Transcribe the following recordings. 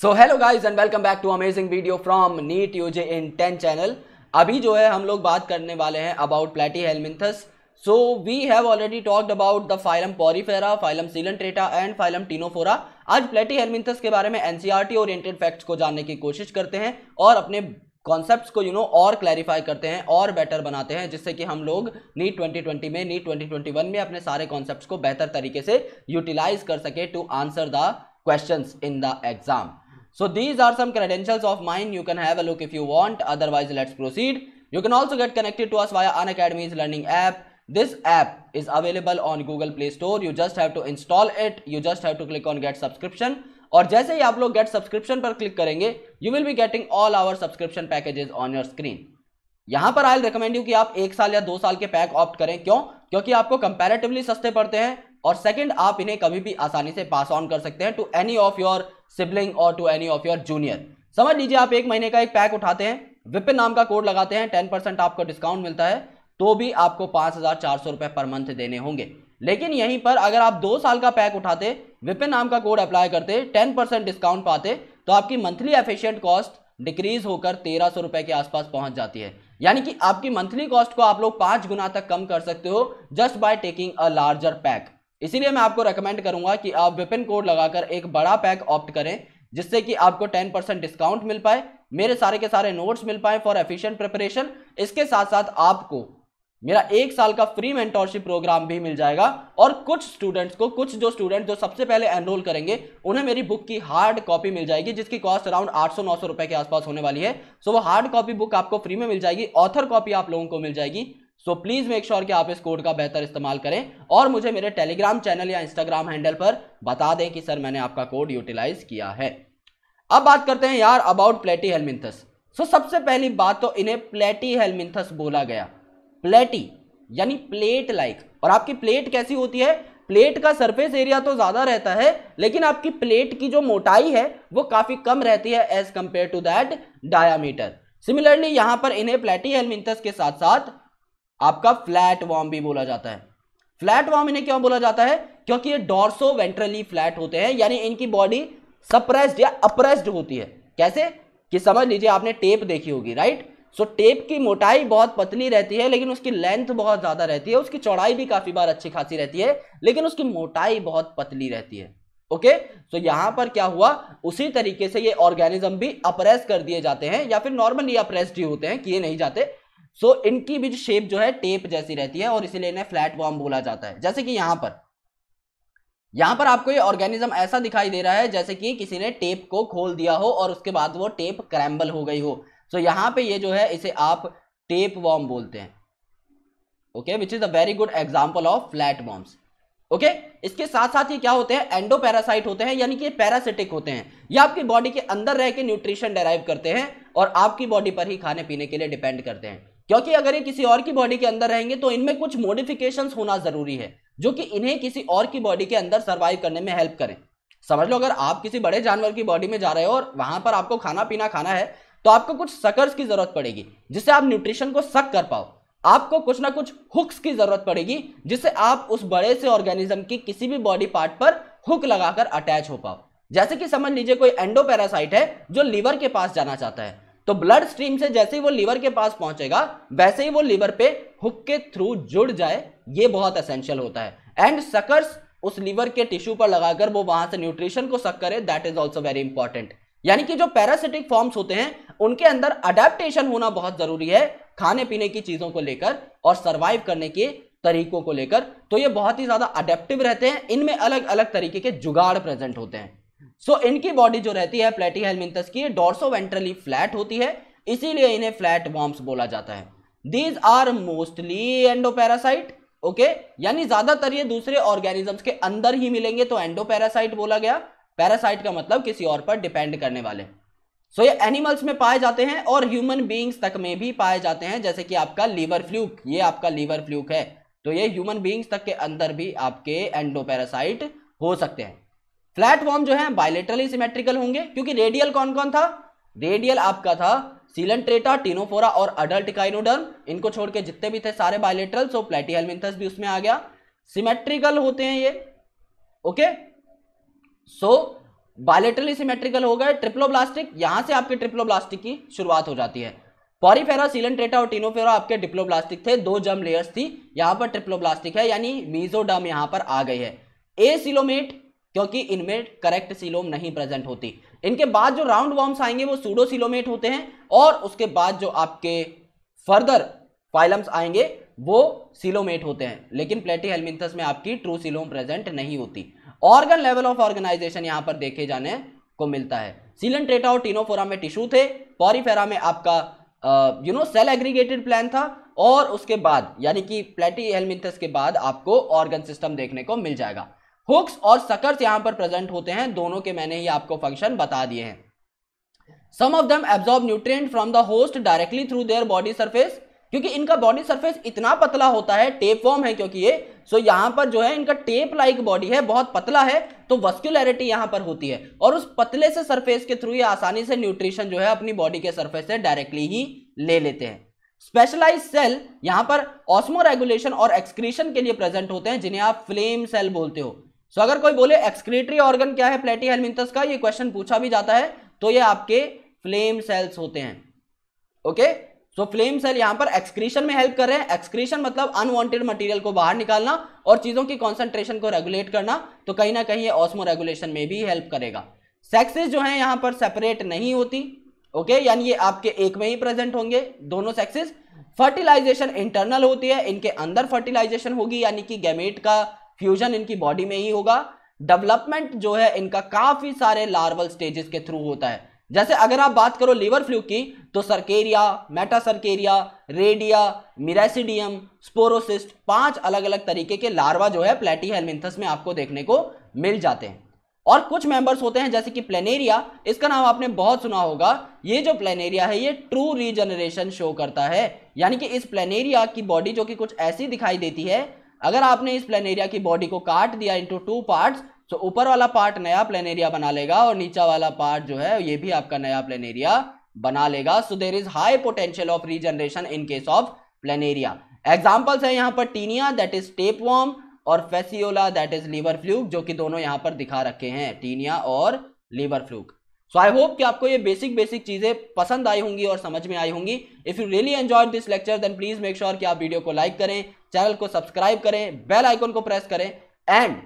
So hello guys and welcome back to amazing video from NEET UG in ten channel अभी जो है हम लोग बात करने वाले हैं about Platyhelminthes so we have already talked about the phylum Porifera phylum Coelenterata and phylum Ctenophora आज प्लेटी हेलमिंथस के बारे में एनसीआरटी ओरिएंटेड फैक्ट्स को जानने की कोशिश करते हैं और अपने कॉन्सेप्ट को यू you नो know, और क्लैरिफाई करते हैं और बेटर बनाते हैं जिससे कि हम लोग नीट ट्वेंटी में नीट वन में अपने सारे कॉन्सेप्ट को बेहतर तरीके से यूटिलाइज कर सके to answer the questions in the exam. So these are some credentials of mine. You can have a look if you want. Otherwise, let's proceed. You can also get connected to us via An Academy's learning app. This app is available on Google Play Store. You just have to install it. You just have to click on get subscription. और जैसे ही आप लोग get subscription पर click करेंगे you will be getting all our subscription packages on your screen यहां पर I recommend you कि आप एक साल या दो साल के पैक ऑप्ट करें क्यों क्योंकि आपको कंपैरेटिवली सस्ते पड़ते हैं और सेकंड आप इन्हें कभी भी आसानी से पास ऑन कर सकते हैं to any of your sibling और to any of your junior समझ लीजिए आप एक महीने का एक पैक उठाते हैं विपिन नाम का कोड लगाते हैं टेन परसेंट आपको डिस्काउंट मिलता है तो भी आपको पाँच हज़ार चार सौ रुपए पर मंथ देने होंगे लेकिन यहीं पर अगर आप दो साल का पैक उठाते विपिन नाम का कोड अप्लाई करते टेन परसेंट डिस्काउंट पाते तो आपकी मंथली एफिशियंट कॉस्ट डिक्रीज होकर तेरह सौ रुपए के आसपास पहुंच जाती है यानी कि आपकी मंथली कॉस्ट को आप लोग पांच गुना तक कम कर सकते हो just by taking a larger pack इसीलिए मैं आपको रेकमेंड करूंगा कि आप विपिन कोड लगाकर एक बड़ा पैक ऑप्ट करें जिससे कि आपको 10 परसेंट डिस्काउंट मिल पाए मेरे सारे के सारे नोट्स मिल पाए फॉर एफिशिएंट प्रिपरेशन इसके साथ साथ आपको मेरा एक साल का फ्री मेंटोरशिप प्रोग्राम भी मिल जाएगा और कुछ स्टूडेंट्स को कुछ जो स्टूडेंट जो सबसे पहले एनरोल करेंगे उन्हें मेरी बुक की हार्ड कॉपी मिल जाएगी जिसकी कॉस्ट अराउंड 800-900 रुपए के आसपास होने वाली है सो वो हार्ड कॉपी बुक आपको फ्री में मिल जाएगी ऑथर कॉपी आप लोगों को मिल जाएगी सो प्लीज मेक श्योर कि आप इस कोड का बेहतर इस्तेमाल करें और मुझे मेरे टेलीग्राम चैनल या इंस्टाग्राम हैंडल पर बता दें कि सर मैंने आपका कोड यूटिलाइज किया है अब बात करते हैं यार अबाउट प्लेटी हेलमिंथस सो सबसे पहली बात तो इन्हें प्लेटी हेलमिंथस बोला गया प्लेटी यानी प्लेट लाइक और आपकी प्लेट कैसी होती है प्लेट का सरफेस एरिया तो ज़्यादा रहता है लेकिन आपकी प्लेट की जो मोटाई है वो काफ़ी कम रहती है as compared to that diameter similarly यहां पर इन्हें प्लेटी हेलमिंथस के साथ साथ आपका फ्लैट वॉर्म भी बोला जाता है फ्लैट वॉर्म इन्हें क्यों बोला जाता है क्योंकि ये डोर्सो वेंट्रली फ्लैट होते हैं यानी इनकी बॉडी सप्रेस्ड या अप्रेस्ड होती है कैसे कि समझ लीजिए आपने टेप देखी होगी राइट सो टेप की मोटाई बहुत पतली रहती है लेकिन उसकी लेंथ बहुत ज़्यादा रहती है उसकी चौड़ाई भी काफ़ी बार अच्छी खासी रहती है लेकिन उसकी मोटाई बहुत पतली रहती है ओके okay? सो so, पर क्या हुआ उसी तरीके से ये ऑर्गेनिज्म भी अप्रेस कर दिए जाते हैं या फिर नॉर्मली अप्रेस्ड ही होते हैं किए नहीं जाते सो so, इनकी भी शेप जो है टेप जैसी रहती है और इसीलिए इन्हें फ्लैट वॉर्म बोला जाता है जैसे कि यहां पर यहां पर आपको ये ऑर्गेनिज्म ऐसा दिखाई दे रहा है जैसे कि किसी ने टेप को खोल दिया हो और उसके बाद वो टेप क्रैम्बल हो गई हो सो so, यहां पे ये जो है इसे आप टेप वॉर्म बोलते हैं okay which is a very good example of flat worms okay okay? इसके साथ साथ ये क्या होते हैं पैरासाइट होते हैं यानी कि पैरासिटिक होते हैं ये आपकी बॉडी के अंदर रह के न्यूट्रिशन डेराइव करते हैं और आपकी बॉडी पर ही खाने पीने के लिए डिपेंड करते हैं क्योंकि अगर ये किसी और की बॉडी के अंदर रहेंगे तो इनमें कुछ मॉडिफिकेशन होना जरूरी है जो कि इन्हें किसी और की बॉडी के अंदर सर्वाइव करने में हेल्प करें समझ लो अगर आप किसी बड़े जानवर की बॉडी में जा रहे हो और वहां पर आपको खाना पीना खाना है तो आपको कुछ सकर्स की जरूरत पड़ेगी जिससे आप न्यूट्रिशन को सक कर पाओ आपको कुछ ना कुछ हुक्स की जरूरत पड़ेगी जिससे आप उस बड़े से ऑर्गेनिज्म की किसी भी बॉडी पार्ट पर हुक लगाकर अटैच हो पाओ जैसे कि समझ लीजिए कोई एंडोपैरासाइट है जो लीवर के पास जाना चाहता है तो ब्लड स्ट्रीम से जैसे ही वो लीवर के पास पहुंचेगा वैसे ही वो लीवर पे हुक के थ्रू जुड़ जाए ये बहुत असेंशियल होता है एंड सकर्स उस लीवर के टिश्यू पर लगाकर वो वहां से न्यूट्रिशन को सक करे that is also very important यानी कि जो पैरासिटिक फॉर्म्स होते हैं उनके अंदर अडेप्टेशन होना बहुत जरूरी है खाने पीने की चीजों को लेकर और सर्वाइव करने के तरीकों को लेकर तो ये बहुत ही ज्यादा अडेप्टिव रहते हैं इनमें अलग अलग तरीके के जुगाड़ प्रेजेंट होते हैं सो so, इनकी बॉडी जो रहती है प्लेटी हेलमिंथस की डोर्सो वेंट्रली फ्लैट होती है इसीलिए इन्हें फ्लैट वॉर्म्स बोला जाता है these are mostly endoparasite okay यानी ज्यादातर ये दूसरे ऑर्गेनिजम्स के अंदर ही मिलेंगे तो एंडोपैरासाइट बोला गया पैरासाइट का मतलब किसी और पर डिपेंड करने वाले सो so, ये एनिमल्स में पाए जाते हैं और ह्यूमन बींग्स तक में भी पाए जाते हैं जैसे कि आपका लीवर फ्लूक ये आपका लीवर फ्लूक है तो ये ह्यूमन बींग्स तक के अंदर भी आपके एंडोपैरासाइट हो सकते हैं फ्लैट फॉर्म जो है बायलेटरली सिमेट्रिकल होंगे क्योंकि रेडियल कौन कौन था रेडियल आपका था सीलनट्रेटा टीनोफोरा और अडल्ट काइनोडर्म इनको छोड़ के जितने भी थे सारे बायलेटरल सो प्लेटीहेलमिंथस भी उसमें आ गया सिमेट्रिकल होते हैं ये ओके सो बायलेटरली सिमेट्रिकल हो गए ट्रिप्लोब्लास्टिक यहां से आपके ट्रिप्लोब्लास्टिक की शुरुआत हो जाती है पॉरीफेरा सीलनट्रेटा और टीनोफेरा आपके डिप्लोब्लास्टिक थे दो जम लेयर्स थी यहां पर ट्रिप्लोब्लास्टिक है यानी मीजोडर्म यहां पर आ गई है ए सिलोमेट क्योंकि इनमें करेक्ट सिलोम नहीं प्रेजेंट होती इनके बाद जो राउंड वॉर्म्स आएंगे वो सूडो सिलोमेट होते हैं और उसके बाद जो आपके फर्दर फाइलम्स आएंगे वो सिलोमेट होते हैं लेकिन प्लेटी हेलमिंथस में आपकी ट्रू सिलोम प्रेजेंट नहीं होती ऑर्गन लेवल ऑफ ऑर्गेनाइजेशन यहाँ पर देखे जाने को मिलता है सीलन ट्रेटा और टीनोफोरा में टिश्यू थे पॉरीफेरा में आपका you know cell aggregated plan था और उसके बाद यानी कि प्लेटी हेलमिंथस के बाद आपको ऑर्गन सिस्टम देखने को मिल जाएगा हुक्स और सकर्स यहां पर प्रेजेंट होते हैं दोनों के मैंने ही आपको फंक्शन बता दिए हैं some of them absorb nutrient from the host directly through their body surface क्योंकि इनका बॉडी सरफेस इतना पतला होता है टेप फॉर्म है क्योंकि ये सो so यहां पर जो है इनका टेप लाइक बॉडी है बहुत पतला है तो वस्क्यूलैरिटी यहां पर होती है और उस पतले से सरफेस के थ्रू ये आसानी से न्यूट्रिशन जो है अपनी बॉडी के सरफेस से डायरेक्टली ही ले लेते हैं स्पेशलाइज सेल यहां पर ऑस्मो रेगुलेशन और एक्सक्रीशन के लिए प्रेजेंट होते हैं जिन्हें आप फ्लेम सेल बोलते हो सो so, अगर कोई बोले एक्सक्रीटरी ऑर्गन क्या है प्लेटी हेलमिंथस का ये क्वेश्चन पूछा भी जाता है तो ये आपके फ्लेम सेल्स होते हैं ओके सो फ्लेम सेल यहां पर एक्सक्रीशन में हेल्प कर रहे हैं एक्सक्रीशन मतलब अनवांटेड मटेरियल को बाहर निकालना और चीजों की कॉन्सेंट्रेशन को रेगुलेट करना तो कहीं ना कहीं ये ऑस्मो रेगुलेशन में भी हेल्प करेगा सेक्सेस जो है यहां पर सेपरेट नहीं होती ओके okay? यानी ये आपके एक में ही प्रेजेंट होंगे दोनों सेक्सेस फर्टिलाइजेशन इंटरनल होती है इनके अंदर फर्टिलाइजेशन होगी यानी कि गैमेट का फ्यूजन इनकी बॉडी में ही होगा डेवलपमेंट जो है इनका काफी सारे लार्वल स्टेजेस के थ्रू होता है जैसे अगर आप बात करो लीवर फ्लू की तो metacercaria redia miracidium sporocyst पांच अलग अलग तरीके के लार्वा जो है प्लेटी हेलमिंथस में आपको देखने को मिल जाते हैं और कुछ मेंबर्स होते हैं जैसे कि प्लेनेरिया इसका नाम आपने बहुत सुना होगा ये जो प्लेनेरिया है ये ट्रू रीजनरेशन शो करता है यानी कि इस प्लेनेरिया की बॉडी जो कि कुछ ऐसी दिखाई देती है अगर आपने इस प्लेनेरिया की बॉडी को काट दिया इंटू टू पार्ट्स तो ऊपर वाला पार्ट नया प्लेनेरिया बना लेगा और नीचा वाला पार्ट जो है ये भी आपका नया प्लेनेरिया बना लेगा so there is high potential of regeneration in case of Planaria examples है यहाँ पर Taenia that is tape worm और Fasciola that is liver fluke जो कि दोनों यहाँ पर दिखा रखे हैं टीनिया और liver fluke so I hope कि आपको ये बेसिक बेसिक चीज़ें पसंद आई होंगी और समझ में आई होंगी if you really enjoy this lecture then please make sure कि आप वीडियो को लाइक करें चैनल को सब्सक्राइब करें बेल आइकन को प्रेस करें एंड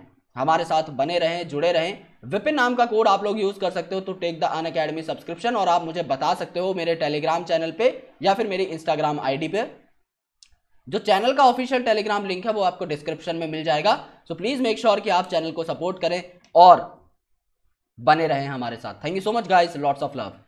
हमारे साथ बने रहें जुड़े रहें विपिन नाम का कोड आप लोग यूज़ कर सकते हो तो take the Unacademy subscription और आप मुझे बता सकते हो मेरे टेलीग्राम चैनल पे या फिर मेरी इंस्टाग्राम आई पे जो चैनल का ऑफिशियल टेलीग्राम लिंक है वो आपको डिस्क्रिप्शन में मिल जाएगा सो प्लीज़ मेक श्योर कि आप चैनल को सपोर्ट करें और बने रहें हमारे साथ thank you so much guys lots of love